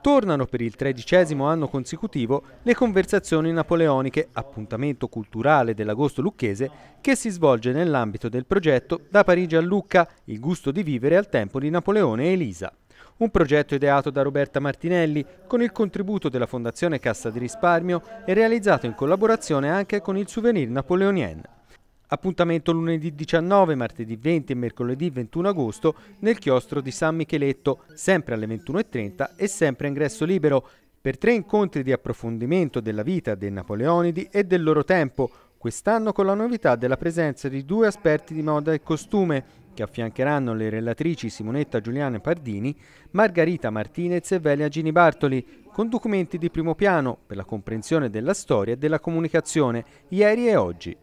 tornano per il tredicesimo anno consecutivo le conversazioni napoleoniche, appuntamento culturale dell'agosto lucchese, che si svolge nell'ambito del progetto Da Parigi a Lucca, il gusto di vivere al tempo di Napoleone e Elisa. Un progetto ideato da Roberta Martinelli con il contributo della Fondazione Cassa di Risparmio e realizzato in collaborazione anche con il Souvenir Napoleonien. Appuntamento lunedì 19, martedì 20 e mercoledì 21 agosto nel chiostro di San Micheletto, sempre alle 21.30 e sempre a ingresso libero, per tre incontri di approfondimento della vita dei Napoleonidi e del loro tempo, quest'anno con la novità della presenza di due esperti di moda e costume, che affiancheranno le relatrici Simonetta Giuliana Pardini, Margarita Martinez e Velia Gini Bartoli, con documenti di primo piano per la comprensione della storia e della comunicazione ieri e oggi.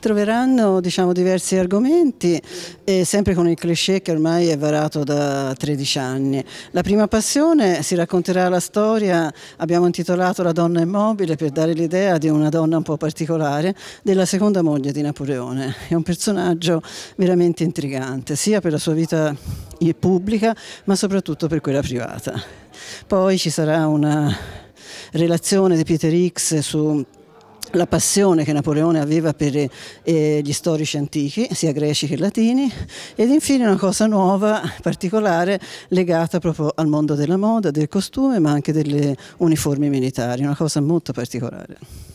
Troveranno diciamo, diversi argomenti, eh, sempre con il cliché che ormai è varato da 13 anni. La prima passione si racconterà la storia, abbiamo intitolato La donna immobile per dare l'idea di una donna un po' particolare, della seconda moglie di Napoleone. È un personaggio veramente intrigante, sia per la sua vita pubblica, ma soprattutto per quella privata. Poi ci sarà una relazione di Peter X su la passione che Napoleone aveva per eh, gli storici antichi, sia greci che latini, ed infine una cosa nuova, particolare, legata proprio al mondo della moda, del costume, ma anche delle uniformi militari, una cosa molto particolare.